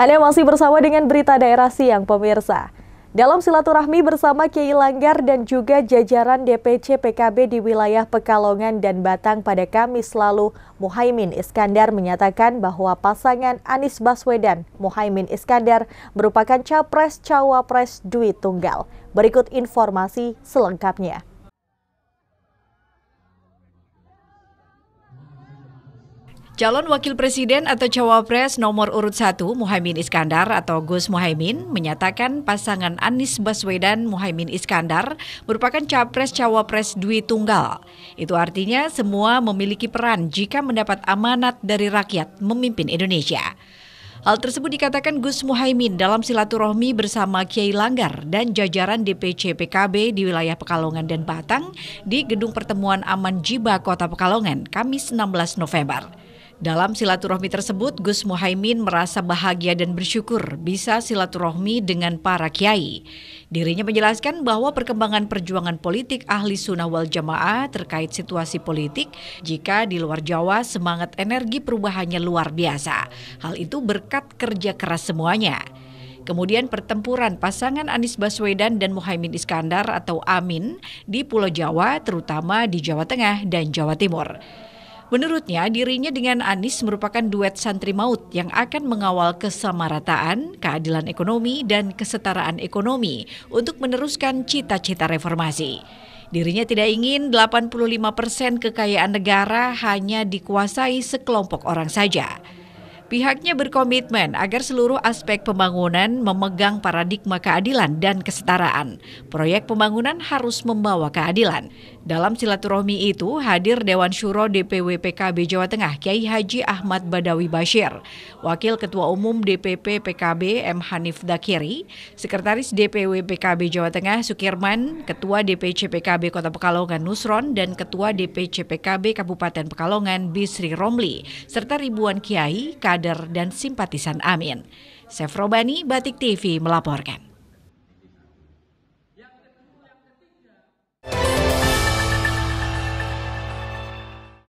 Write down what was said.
Anda masih bersama dengan berita daerah siang pemirsa. Dalam silaturahmi bersama Kiai Langgar dan juga jajaran DPC PKB di wilayah Pekalongan dan Batang pada Kamis lalu, Muhaimin Iskandar menyatakan bahwa pasangan Anies Baswedan, Muhaimin Iskandar merupakan capres cawapres duit tunggal. Berikut informasi selengkapnya. Calon Wakil Presiden atau Cawapres nomor urut 1 Muhaimin Iskandar atau Gus Muhaimin menyatakan pasangan Anies Baswedan Muhaimin Iskandar merupakan Capres-Cawapres Dwi Tunggal. Itu artinya semua memiliki peran jika mendapat amanat dari rakyat memimpin Indonesia. Hal tersebut dikatakan Gus Muhaimin dalam silaturahmi bersama Kiai Langgar dan jajaran DPC PKB di wilayah Pekalongan dan Batang di Gedung Pertemuan Aman Jiba Kota Pekalongan, Kamis 16 November. Dalam silaturahmi tersebut, Gus Muhaimin merasa bahagia dan bersyukur bisa silaturahmi dengan para kiai. Dirinya menjelaskan bahwa perkembangan perjuangan politik ahli sunnah wal jamaah terkait situasi politik, jika di luar Jawa semangat energi perubahannya luar biasa. Hal itu berkat kerja keras semuanya. Kemudian pertempuran pasangan Anies Baswedan dan Muhaimin Iskandar atau Amin di Pulau Jawa, terutama di Jawa Tengah dan Jawa Timur. Menurutnya, dirinya dengan Anies merupakan duet santri maut yang akan mengawal kesamarataan, keadilan ekonomi, dan kesetaraan ekonomi untuk meneruskan cita-cita reformasi. Dirinya tidak ingin 85 persen kekayaan negara hanya dikuasai sekelompok orang saja. Pihaknya berkomitmen agar seluruh aspek pembangunan memegang paradigma keadilan dan kesetaraan. Proyek pembangunan harus membawa keadilan. Dalam silaturahmi itu hadir Dewan Syuro DPW PKB Jawa Tengah Kiai Haji Ahmad Badawi Bashir, Wakil Ketua Umum DPP PKB M Hanif Dakiri, Sekretaris DPW PKB Jawa Tengah Sukirman, Ketua DPC PKB Kota Pekalongan Nusron dan Ketua DPC PKB Kabupaten Pekalongan Bisri Romli serta ribuan kiai, Kadir, kader dan simpatisan Amin. Sefrobani Batik TV melaporkan.